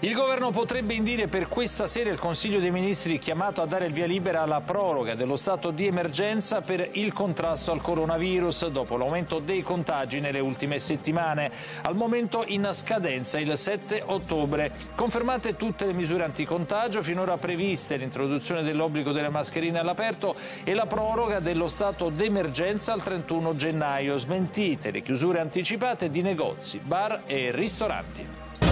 Il governo potrebbe indire per questa sera il Consiglio dei Ministri chiamato a dare il via libera alla proroga dello stato di emergenza per il contrasto al coronavirus dopo l'aumento dei contagi nelle ultime settimane, al momento in scadenza il 7 ottobre. Confermate tutte le misure anticontagio finora previste, l'introduzione dell'obbligo delle mascherine all'aperto e la proroga dello stato d'emergenza al 31 gennaio, smentite le chiusure anticipate di negozi, bar e ristoranti.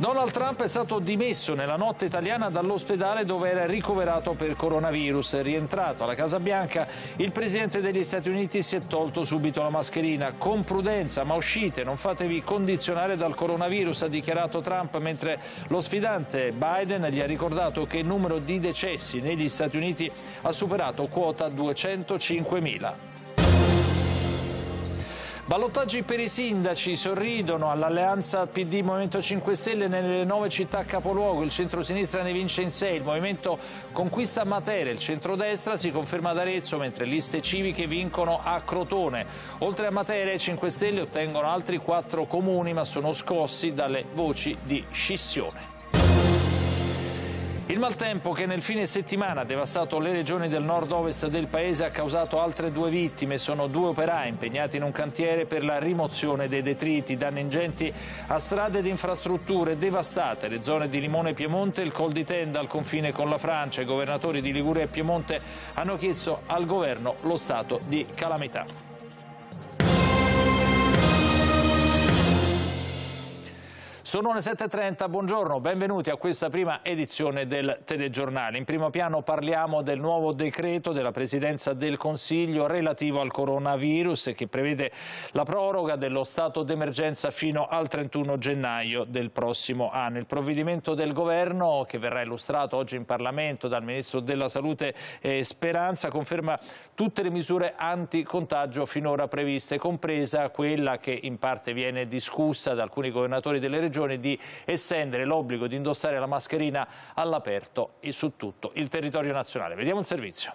Donald Trump è stato dimesso nella notte italiana dall'ospedale dove era ricoverato per coronavirus. Rientrato alla Casa Bianca, il presidente degli Stati Uniti si è tolto subito la mascherina. Con prudenza, ma uscite, non fatevi condizionare dal coronavirus, ha dichiarato Trump, mentre lo sfidante Biden gli ha ricordato che il numero di decessi negli Stati Uniti ha superato quota 205.000. Ballottaggi per i sindaci sorridono all'alleanza PD Movimento 5 Stelle nelle nove città capoluogo, il centro-sinistra ne vince in sei, il Movimento conquista Matera, il centro-destra si conferma ad Arezzo mentre liste civiche vincono a Crotone. Oltre a Matera i 5 Stelle ottengono altri quattro comuni ma sono scossi dalle voci di scissione. Il maltempo che nel fine settimana ha devastato le regioni del nord-ovest del paese ha causato altre due vittime. Sono due operai impegnati in un cantiere per la rimozione dei detriti. Danni ingenti a strade ed infrastrutture devastate. Le zone di Limone Piemonte e il Col di Tenda al confine con la Francia. I governatori di Liguria e Piemonte hanno chiesto al governo lo stato di calamità. Sono le 7.30, buongiorno, benvenuti a questa prima edizione del telegiornale. In primo piano parliamo del nuovo decreto della Presidenza del Consiglio relativo al coronavirus che prevede la proroga dello stato d'emergenza fino al 31 gennaio del prossimo anno. Il provvedimento del Governo, che verrà illustrato oggi in Parlamento dal Ministro della Salute eh, Speranza, conferma tutte le misure anticontagio finora previste, compresa quella che in parte viene discussa da alcuni governatori delle regioni ragione di estendere l'obbligo di indossare la mascherina all'aperto e su tutto il territorio nazionale. Vediamo il servizio.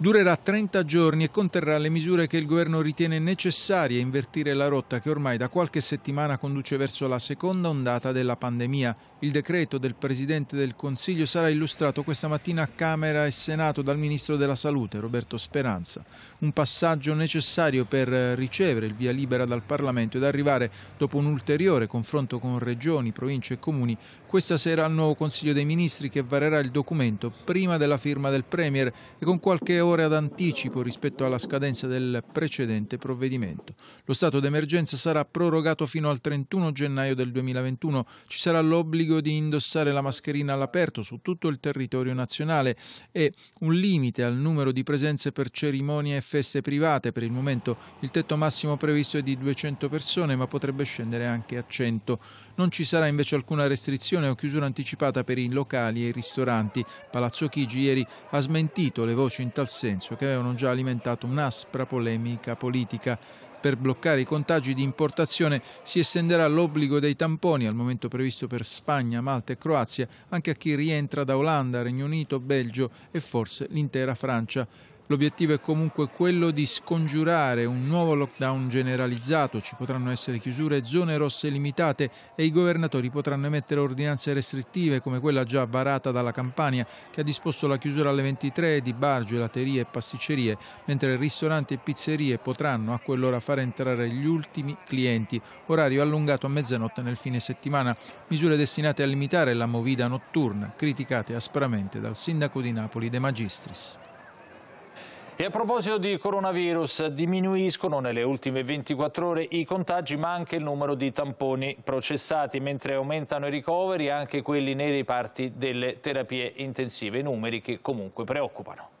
Durerà 30 giorni e conterrà le misure che il governo ritiene necessarie a invertire la rotta che ormai da qualche settimana conduce verso la seconda ondata della pandemia. Il decreto del Presidente del Consiglio sarà illustrato questa mattina a Camera e Senato dal Ministro della Salute, Roberto Speranza. Un passaggio necessario per eh, ricevere il via libera dal Parlamento ed arrivare, dopo un ulteriore confronto con regioni, province e comuni, questa sera al nuovo Consiglio dei Ministri che varerà il documento prima della firma del Premier e con qualche ora d'anticipo rispetto alla scadenza del precedente provvedimento. Lo stato d'emergenza sarà prorogato fino al 31 gennaio del 2021. Ci sarà l'obbligo l'obbligo di indossare la mascherina all'aperto su tutto il territorio nazionale e un limite al numero di presenze per cerimonie e feste private. Per il momento il tetto massimo previsto è di 200 persone, ma potrebbe scendere anche a 100. Non ci sarà invece alcuna restrizione o chiusura anticipata per i locali e i ristoranti. Palazzo Chigi ieri ha smentito le voci in tal senso che avevano già alimentato un'aspra polemica politica. Per bloccare i contagi di importazione si estenderà l'obbligo dei tamponi al momento previsto per Spagna, Malta e Croazia anche a chi rientra da Olanda, Regno Unito, Belgio e forse l'intera Francia. L'obiettivo è comunque quello di scongiurare un nuovo lockdown generalizzato, ci potranno essere chiusure, zone rosse limitate e i governatori potranno emettere ordinanze restrittive come quella già varata dalla Campania che ha disposto la chiusura alle 23 di bar, gelaterie e pasticcerie, mentre ristoranti e pizzerie potranno a quell'ora far entrare gli ultimi clienti, orario allungato a mezzanotte nel fine settimana, misure destinate a limitare la movida notturna, criticate aspramente dal sindaco di Napoli De Magistris. E a proposito di coronavirus, diminuiscono nelle ultime 24 ore i contagi ma anche il numero di tamponi processati, mentre aumentano i ricoveri anche quelli nei reparti delle terapie intensive, numeri che comunque preoccupano.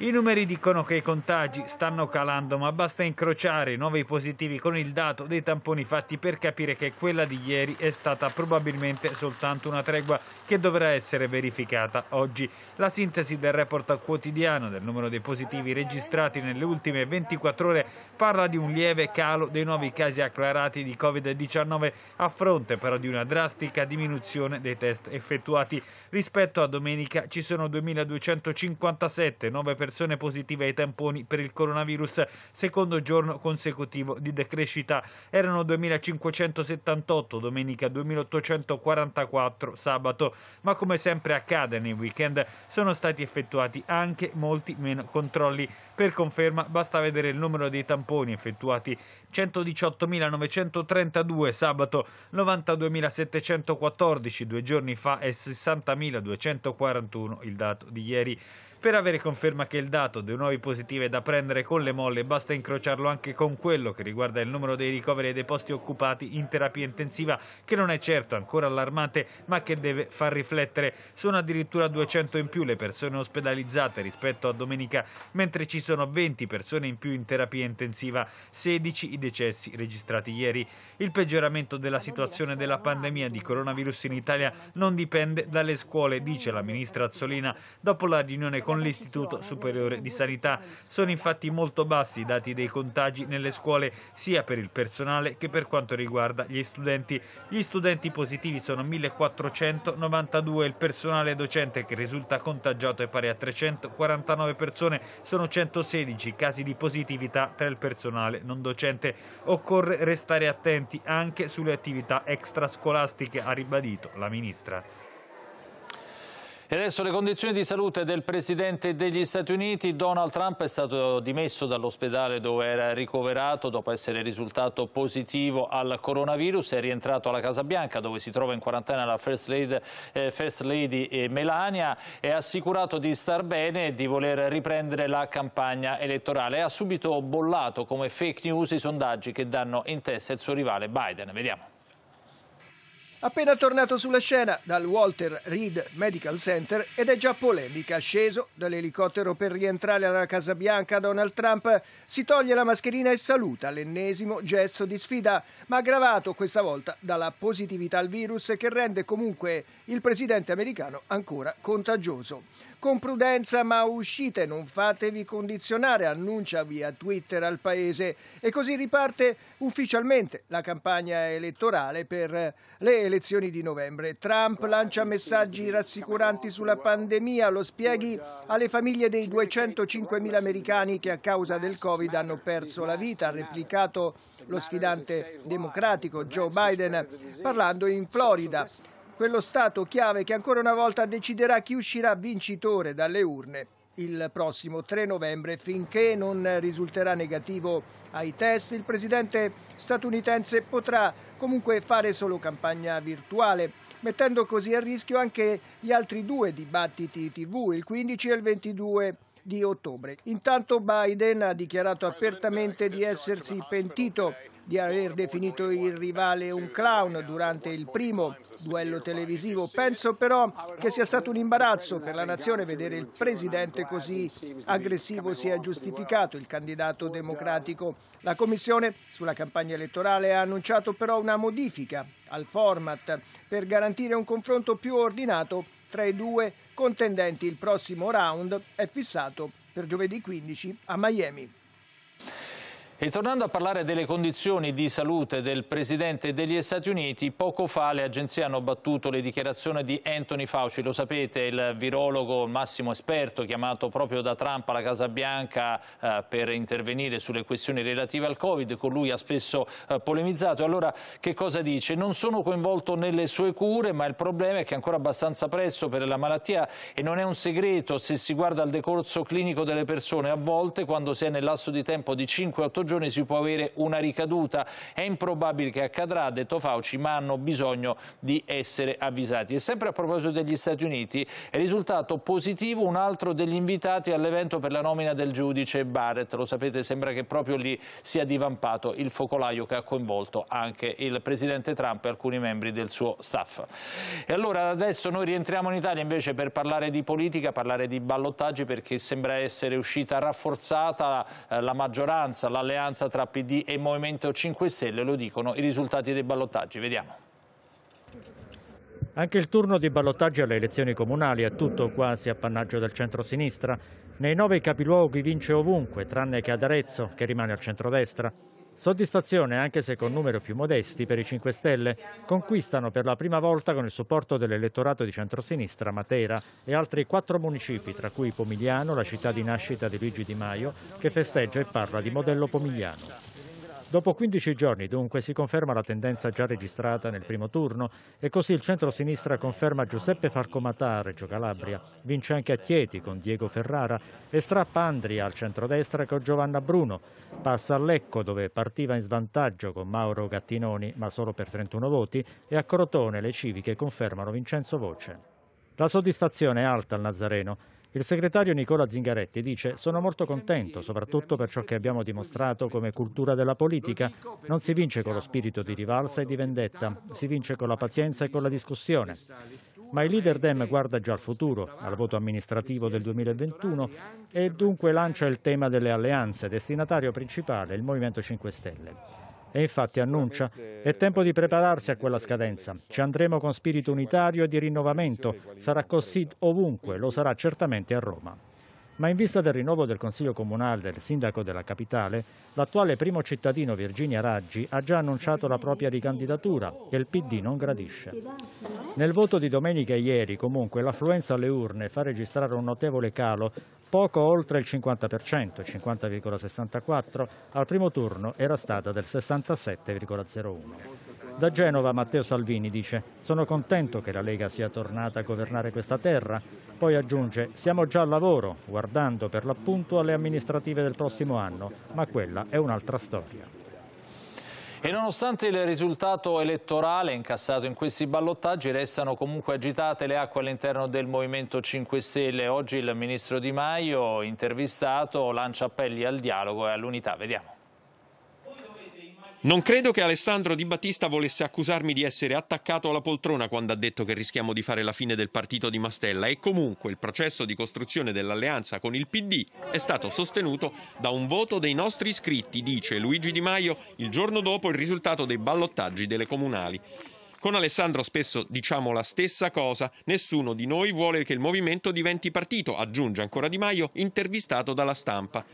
I numeri dicono che i contagi stanno calando, ma basta incrociare i nuovi positivi con il dato dei tamponi fatti per capire che quella di ieri è stata probabilmente soltanto una tregua che dovrà essere verificata oggi. La sintesi del report quotidiano del numero dei positivi registrati nelle ultime 24 ore parla di un lieve calo dei nuovi casi acclarati di Covid-19 a fronte però di una drastica diminuzione dei test effettuati. Rispetto a domenica ci sono 2257 nuove persone persone positive ai tamponi per il coronavirus, secondo giorno consecutivo di decrescita. Erano 2578 domenica, 2844 sabato, ma come sempre accade nei weekend sono stati effettuati anche molti meno controlli. Per conferma basta vedere il numero dei tamponi effettuati 118.932 sabato, 92.714 due giorni fa e 60.241 il dato di ieri. Per avere conferma che il dato dei nuovi positivi è da prendere con le molle basta incrociarlo anche con quello che riguarda il numero dei ricoveri e dei posti occupati in terapia intensiva che non è certo ancora allarmante ma che deve far riflettere. Sono addirittura 200 in più le persone ospedalizzate rispetto a domenica mentre ci sono 20 persone in più in terapia intensiva, 16 i decessi registrati ieri. Il peggioramento della situazione della pandemia di coronavirus in Italia non dipende dalle scuole, dice la ministra Azzolina dopo la riunione con l'Istituto Superiore di Sanità. Sono infatti molto bassi i dati dei contagi nelle scuole sia per il personale che per quanto riguarda gli studenti. Gli studenti positivi sono 1492, il personale docente che risulta contagiato è pari a 349 persone, sono 116 casi di positività tra il personale non docente. Occorre restare attenti anche sulle attività extrascolastiche, ha ribadito la Ministra. E adesso le condizioni di salute del Presidente degli Stati Uniti. Donald Trump è stato dimesso dall'ospedale dove era ricoverato dopo essere risultato positivo al coronavirus. È rientrato alla Casa Bianca dove si trova in quarantena la First Lady, eh, First Lady eh, Melania. È assicurato di star bene e di voler riprendere la campagna elettorale. Ha subito bollato come fake news i sondaggi che danno in testa il suo rivale Biden. Vediamo. Appena tornato sulla scena dal Walter Reed Medical Center ed è già polemica, sceso dall'elicottero per rientrare alla Casa Bianca, Donald Trump si toglie la mascherina e saluta l'ennesimo gesto di sfida, ma aggravato questa volta dalla positività al virus che rende comunque il presidente americano ancora contagioso. Con prudenza ma uscite, non fatevi condizionare, annuncia via Twitter al Paese. E così riparte ufficialmente la campagna elettorale per le elezioni di novembre. Trump lancia messaggi rassicuranti sulla pandemia, lo spieghi alle famiglie dei 205.000 americani che a causa del Covid hanno perso la vita, ha replicato lo sfidante democratico Joe Biden parlando in Florida quello Stato chiave che ancora una volta deciderà chi uscirà vincitore dalle urne il prossimo 3 novembre finché non risulterà negativo ai test il presidente statunitense potrà comunque fare solo campagna virtuale mettendo così a rischio anche gli altri due dibattiti tv il 15 e il 22 di ottobre. Intanto Biden ha dichiarato apertamente di essersi pentito di aver definito il rivale un clown durante il primo duello televisivo. Penso però che sia stato un imbarazzo per la nazione vedere il presidente così aggressivo si è giustificato il candidato democratico. La commissione sulla campagna elettorale ha annunciato però una modifica al format per garantire un confronto più ordinato tra i due contendenti. Il prossimo round è fissato per giovedì 15 a Miami. E tornando a parlare delle condizioni di salute del Presidente degli Stati Uniti, poco fa le agenzie hanno battuto le dichiarazioni di Anthony Fauci, lo sapete, il virologo il massimo esperto chiamato proprio da Trump alla Casa Bianca eh, per intervenire sulle questioni relative al Covid, con lui ha spesso eh, polemizzato. Allora che cosa dice? Non sono coinvolto nelle sue cure, ma il problema è che è ancora abbastanza presto per la malattia e non è un segreto se si guarda al decorso clinico delle persone. A volte, quando si è nell'asso di tempo di 5-8 giorni, ragione si può avere una ricaduta, è improbabile che accadrà, ha detto Fauci, ma hanno bisogno di essere avvisati. E sempre a proposito degli Stati Uniti è risultato positivo un altro degli invitati all'evento per la nomina del giudice Barrett, lo sapete sembra che proprio lì sia divampato il focolaio che ha coinvolto anche il Presidente Trump e alcuni membri del suo staff. E allora adesso noi rientriamo in Italia invece per parlare di politica, parlare di ballottaggi perché sembra essere uscita rafforzata eh, la maggioranza, l'alleanza alleanza tra PD e Movimento 5 Stelle, lo dicono i risultati dei ballottaggi. Vediamo. Anche il turno di ballottaggio alle elezioni comunali è tutto quasi appannaggio del centro-sinistra. Nei nove capiluoghi vince ovunque, tranne che ad Arezzo, che rimane al centro-destra. Soddisfazione anche se con numero più modesti per i 5 Stelle conquistano per la prima volta con il supporto dell'elettorato di centrosinistra Matera e altri quattro municipi tra cui Pomigliano, la città di nascita di Luigi Di Maio che festeggia e parla di modello pomigliano. Dopo 15 giorni dunque si conferma la tendenza già registrata nel primo turno e così il centro-sinistra conferma Giuseppe Falcomatà a Reggio Calabria, vince anche a Chieti con Diego Ferrara e strappa Andria al centro-destra con Giovanna Bruno, passa a Lecco dove partiva in svantaggio con Mauro Gattinoni ma solo per 31 voti e a Crotone le civiche confermano Vincenzo Voce. La soddisfazione è alta al Nazareno, il segretario Nicola Zingaretti dice «Sono molto contento, soprattutto per ciò che abbiamo dimostrato come cultura della politica. Non si vince con lo spirito di rivalsa e di vendetta, si vince con la pazienza e con la discussione». Ma il leader Dem guarda già al futuro, al voto amministrativo del 2021 e dunque lancia il tema delle alleanze, destinatario principale il Movimento 5 Stelle e infatti annuncia è tempo di prepararsi a quella scadenza. Ci andremo con spirito unitario e di rinnovamento. Sarà così ovunque, lo sarà certamente a Roma ma in vista del rinnovo del Consiglio Comunale del Sindaco della Capitale, l'attuale primo cittadino Virginia Raggi ha già annunciato la propria ricandidatura, che il PD non gradisce. Nel voto di domenica e ieri, comunque, l'affluenza alle urne fa registrare un notevole calo, poco oltre il 50%, 50,64, al primo turno era stata del 67,01. Da Genova Matteo Salvini dice «Sono contento che la Lega sia tornata a governare questa terra». Poi aggiunge «Siamo già al lavoro, guardando per l'appunto alle amministrative del prossimo anno, ma quella è un'altra storia». E nonostante il risultato elettorale incassato in questi ballottaggi, restano comunque agitate le acque all'interno del Movimento 5 Stelle. Oggi il ministro Di Maio, intervistato, lancia appelli al dialogo e all'unità. Vediamo. Non credo che Alessandro Di Battista volesse accusarmi di essere attaccato alla poltrona quando ha detto che rischiamo di fare la fine del partito di Mastella e comunque il processo di costruzione dell'alleanza con il PD è stato sostenuto da un voto dei nostri iscritti, dice Luigi Di Maio, il giorno dopo il risultato dei ballottaggi delle comunali. Con Alessandro spesso diciamo la stessa cosa, nessuno di noi vuole che il movimento diventi partito, aggiunge ancora Di Maio, intervistato dalla stampa.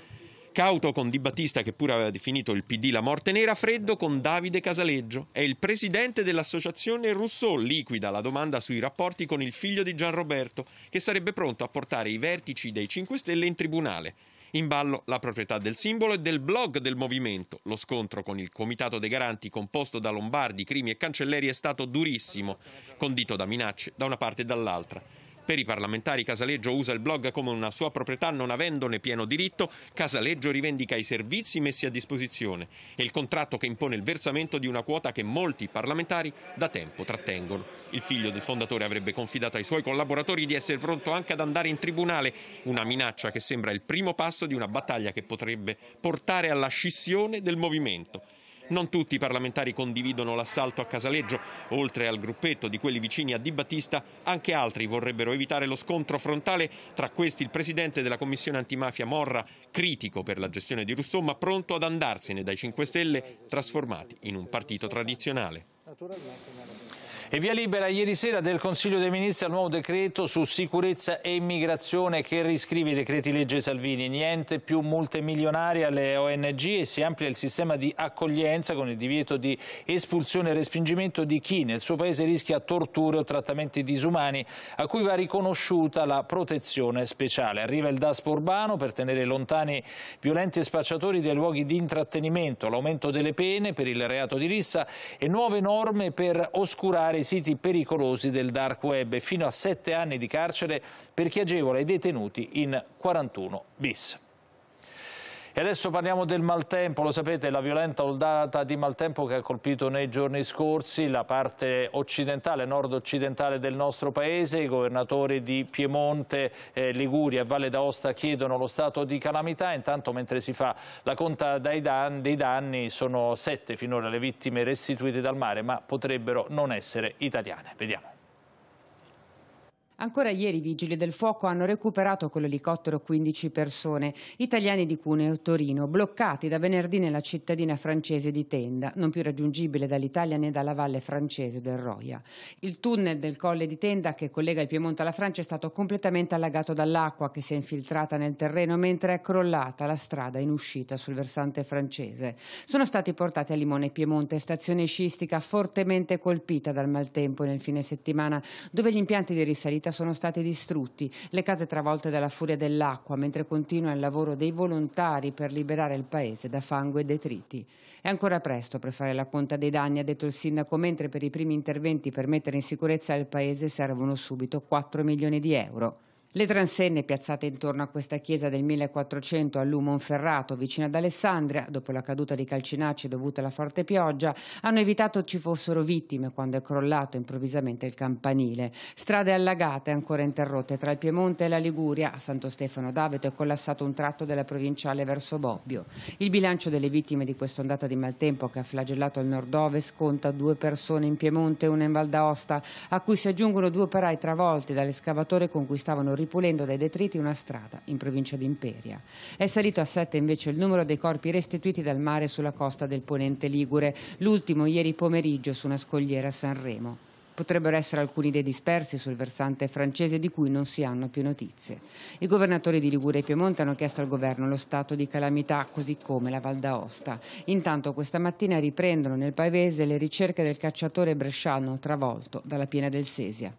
Cauto con Di Battista, che pure aveva definito il PD la morte nera, freddo con Davide Casaleggio. È il presidente dell'associazione Rousseau, liquida la domanda sui rapporti con il figlio di Gianroberto, che sarebbe pronto a portare i vertici dei 5 Stelle in tribunale. In ballo la proprietà del simbolo e del blog del movimento. Lo scontro con il Comitato dei Garanti, composto da Lombardi, Crimi e Cancelleri, è stato durissimo, condito da minacce da una parte e dall'altra. Per i parlamentari Casaleggio usa il blog come una sua proprietà non avendone pieno diritto, Casaleggio rivendica i servizi messi a disposizione e il contratto che impone il versamento di una quota che molti parlamentari da tempo trattengono. Il figlio del fondatore avrebbe confidato ai suoi collaboratori di essere pronto anche ad andare in tribunale, una minaccia che sembra il primo passo di una battaglia che potrebbe portare alla scissione del movimento. Non tutti i parlamentari condividono l'assalto a Casaleggio. Oltre al gruppetto di quelli vicini a Di Battista, anche altri vorrebbero evitare lo scontro frontale. Tra questi il presidente della commissione antimafia Morra, critico per la gestione di Rousseau, ma pronto ad andarsene dai 5 Stelle, trasformati in un partito tradizionale. E via libera ieri sera del Consiglio dei Ministri al nuovo decreto su sicurezza e immigrazione che riscrive i decreti legge Salvini. Niente più multe milionarie alle ONG e si amplia il sistema di accoglienza con il divieto di espulsione e respingimento di chi nel suo paese rischia torture o trattamenti disumani a cui va riconosciuta la protezione speciale. Arriva il DASPO urbano per tenere lontani violenti e spacciatori dai luoghi di intrattenimento, l'aumento delle pene per il reato di rissa e nuove norme per oscurare evitare i siti pericolosi del dark web e fino a 7 anni di carcere per chi agevola i detenuti in 41 bis. E adesso parliamo del maltempo, lo sapete, la violenta ondata di maltempo che ha colpito nei giorni scorsi la parte occidentale, nord-occidentale del nostro paese. I governatori di Piemonte, eh, Liguria e Valle d'Aosta chiedono lo stato di calamità. Intanto, mentre si fa la conta danni, dei danni, sono sette finora le vittime restituite dal mare, ma potrebbero non essere italiane. Vediamo. Ancora ieri i vigili del fuoco hanno recuperato con l'elicottero 15 persone, italiani di Cuneo Torino, bloccati da venerdì nella cittadina francese di Tenda, non più raggiungibile dall'Italia né dalla valle francese del Roia. Il tunnel del colle di Tenda che collega il Piemonte alla Francia è stato completamente allagato dall'acqua che si è infiltrata nel terreno mentre è crollata la strada in uscita sul versante francese. Sono stati portati a Limone Piemonte, stazione sciistica fortemente colpita dal maltempo nel fine settimana, dove gli impianti di risalita sono stati distrutti, le case travolte dalla furia dell'acqua, mentre continua il lavoro dei volontari per liberare il paese da fango e detriti. È ancora presto per fare la conta dei danni, ha detto il sindaco, mentre per i primi interventi per mettere in sicurezza il paese servono subito 4 milioni di euro. Le transenne piazzate intorno a questa chiesa del 1400 a Lumonferrato, vicino ad Alessandria, dopo la caduta di Calcinacci dovuta alla forte pioggia, hanno evitato ci fossero vittime quando è crollato improvvisamente il campanile. Strade allagate ancora interrotte tra il Piemonte e la Liguria, a Santo Stefano d'Aveto è collassato un tratto della provinciale verso Bobbio. Il bilancio delle vittime di questa ondata di maltempo che ha flagellato il nord-ovest conta due persone in Piemonte e una in Val d'Aosta, a cui si aggiungono due operai travolti dall'escavatore con cui stavano rinforzando ripulendo dai detriti una strada in provincia di Imperia. È salito a sette invece il numero dei corpi restituiti dal mare sulla costa del Ponente Ligure, l'ultimo ieri pomeriggio su una scogliera a Sanremo. Potrebbero essere alcuni dei dispersi sul versante francese di cui non si hanno più notizie. I governatori di Ligure e Piemonte hanno chiesto al governo lo stato di calamità, così come la Val d'Aosta. Intanto questa mattina riprendono nel paese le ricerche del cacciatore bresciano travolto dalla piena del Sesia.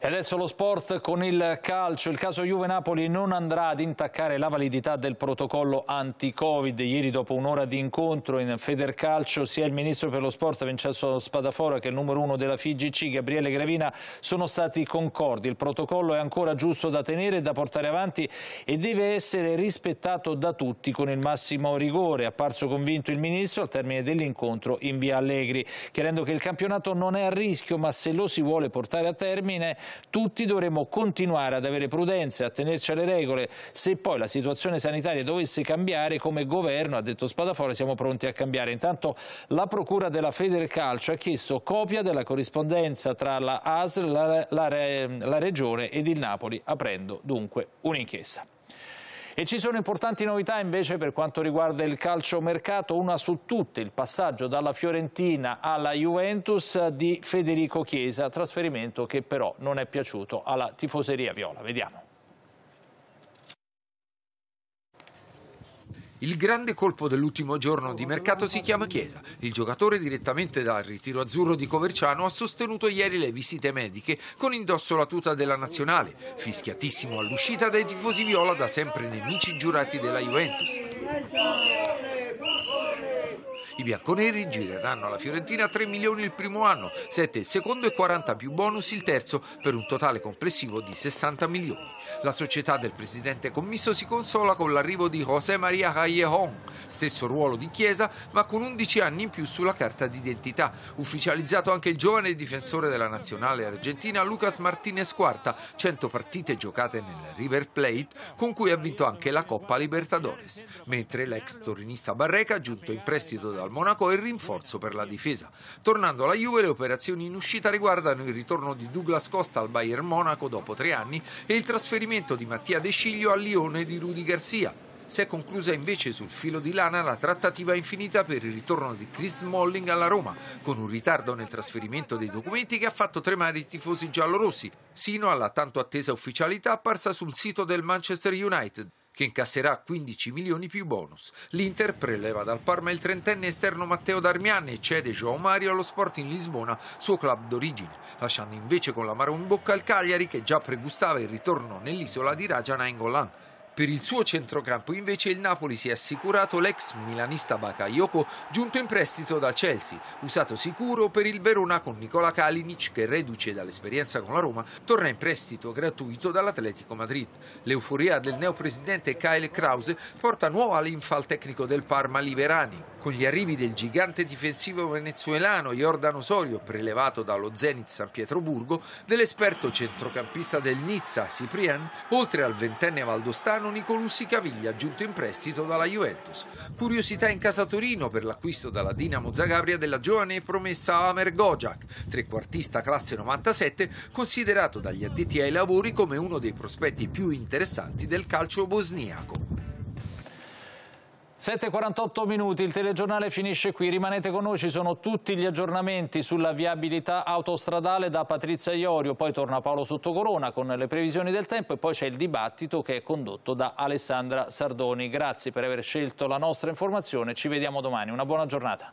E adesso lo sport con il calcio. Il caso Juve-Napoli non andrà ad intaccare la validità del protocollo anti-Covid. Ieri dopo un'ora di incontro in Federcalcio sia il ministro per lo sport Vincenzo Spadafora che il numero uno della FIGC Gabriele Gravina sono stati concordi. Il protocollo è ancora giusto da tenere e da portare avanti e deve essere rispettato da tutti con il massimo rigore. Apparso convinto il ministro al termine dell'incontro in via Allegri, chiarendo che il campionato non è a rischio ma se lo si vuole portare a termine tutti dovremmo continuare ad avere prudenza, a tenerci alle regole. Se poi la situazione sanitaria dovesse cambiare, come governo, ha detto Spadafora, siamo pronti a cambiare. Intanto la Procura della Federcalcio ha chiesto copia della corrispondenza tra la ASL, la, la, la Regione ed il Napoli, aprendo dunque un'inchiesta. E ci sono importanti novità invece per quanto riguarda il calciomercato, una su tutte il passaggio dalla Fiorentina alla Juventus di Federico Chiesa, trasferimento che però non è piaciuto alla tifoseria viola. Vediamo. Il grande colpo dell'ultimo giorno di mercato si chiama Chiesa. Il giocatore direttamente dal ritiro azzurro di Coverciano ha sostenuto ieri le visite mediche con indosso la tuta della nazionale, fischiatissimo all'uscita dai tifosi viola da sempre nemici giurati della Juventus. I bianconeri gireranno alla Fiorentina 3 milioni il primo anno, 7 il secondo e 40 più bonus il terzo, per un totale complessivo di 60 milioni. La società del presidente commisso si consola con l'arrivo di José María Callejón, stesso ruolo di Chiesa, ma con 11 anni in più sulla carta d'identità. Ufficializzato anche il giovane difensore della nazionale argentina Lucas Martínez Quarta, 100 partite giocate nel River Plate, con cui ha vinto anche la Coppa Libertadores, mentre l'ex torinista Barreca, giunto in prestito dalla al Monaco e il rinforzo per la difesa. Tornando alla Juve, le operazioni in uscita riguardano il ritorno di Douglas Costa al Bayern Monaco dopo tre anni e il trasferimento di Mattia De Sciglio al Lione di Rudy Garcia. Si è conclusa invece sul filo di lana la trattativa infinita per il ritorno di Chris Molling alla Roma, con un ritardo nel trasferimento dei documenti che ha fatto tremare i tifosi giallorossi, sino alla tanto attesa ufficialità apparsa sul sito del Manchester United, che incasserà 15 milioni più bonus. L'Inter preleva dal Parma il trentenne esterno Matteo Darmian e cede João Mario allo Sporting Lisbona, suo club d'origine, lasciando invece con la l'amaro in bocca al Cagliari che già pregustava il ritorno nell'isola di Rajana Engolan. Per il suo centrocampo invece il Napoli si è assicurato l'ex milanista Bakayoko giunto in prestito da Chelsea, usato sicuro per il Verona con Nicola Kalinic che reduce dall'esperienza con la Roma torna in prestito gratuito dall'Atletico Madrid. L'euforia del neopresidente Kyle Krause porta nuova linfa al tecnico del Parma Liverani. Con gli arrivi del gigante difensivo venezuelano Jordan Osorio, prelevato dallo Zenit San Pietroburgo, dell'esperto centrocampista del Nizza Ciprian, oltre al ventenne valdostano l'italiano Nicolussi Caviglia, giunto in prestito dalla Juventus. Curiosità in casa Torino per l'acquisto dalla Dinamo Zagabria della giovane e promessa Amer Gojak, trequartista classe 97, considerato dagli addetti ai lavori come uno dei prospetti più interessanti del calcio bosniaco. 7.48 minuti, il telegiornale finisce qui, rimanete con noi, ci sono tutti gli aggiornamenti sulla viabilità autostradale da Patrizia Iorio, poi torna Paolo Sottocorona con le previsioni del tempo e poi c'è il dibattito che è condotto da Alessandra Sardoni. Grazie per aver scelto la nostra informazione, ci vediamo domani, una buona giornata.